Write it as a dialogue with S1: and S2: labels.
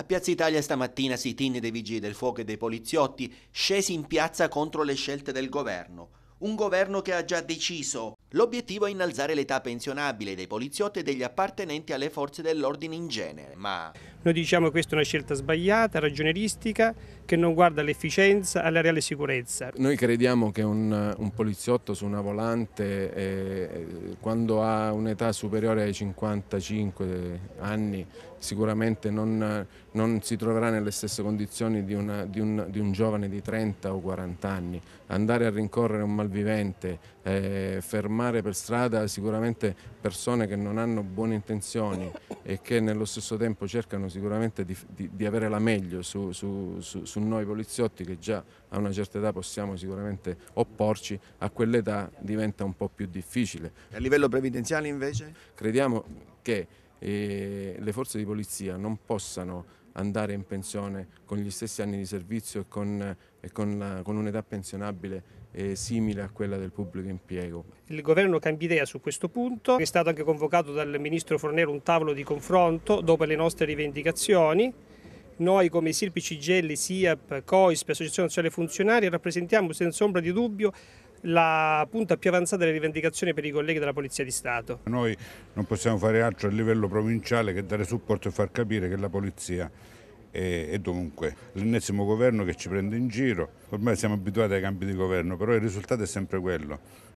S1: A Piazza Italia stamattina si in dei vigili del fuoco e dei poliziotti, scesi in piazza contro le scelte del governo un governo che ha già deciso. L'obiettivo è innalzare l'età pensionabile dei poliziotti e degli appartenenti alle forze dell'ordine in genere, ma...
S2: Noi diciamo che questa è una scelta sbagliata, ragioneristica, che non guarda all'efficienza, alla reale sicurezza.
S3: Noi crediamo che un, un poliziotto su una volante, eh, eh quando ha un'età superiore ai 55 anni, sicuramente non, non, si troverà nelle stesse condizioni di, una, di, un, di un giovane di 30 o 40 anni. Andare a rincorrere un malvivente malvivente, eh, fermare per strada sicuramente persone che non hanno buone intenzioni e che nello stesso tempo cercano sicuramente di, di, di avere la meglio su, su, su, su, noi poliziotti che già a una certa età possiamo sicuramente opporci, a quell'età diventa un po' più difficile. E a livello previdenziale invece? Crediamo che eh, le forze di polizia non possano andare in pensione con gli stessi anni di servizio e con, con, con un'età pensionabile simile a quella del pubblico impiego.
S2: Il governo cambia idea su questo punto, è stato anche convocato dal ministro Fornero un tavolo di confronto dopo le nostre rivendicazioni. Noi come SILPI, CIGELLI, SIAP, COISP, Associazione Nazionale Funzionari rappresentiamo senza ombra di dubbio la punta più avanzata delle rivendicazioni per i colleghi della Polizia di Stato.
S4: Noi non possiamo fare altro a livello provinciale che dare supporto e far capire che la Polizia è, è dovunque. L'ennesimo governo che ci prende in giro, ormai siamo abituati ai cambi di governo, però il risultato è sempre quello.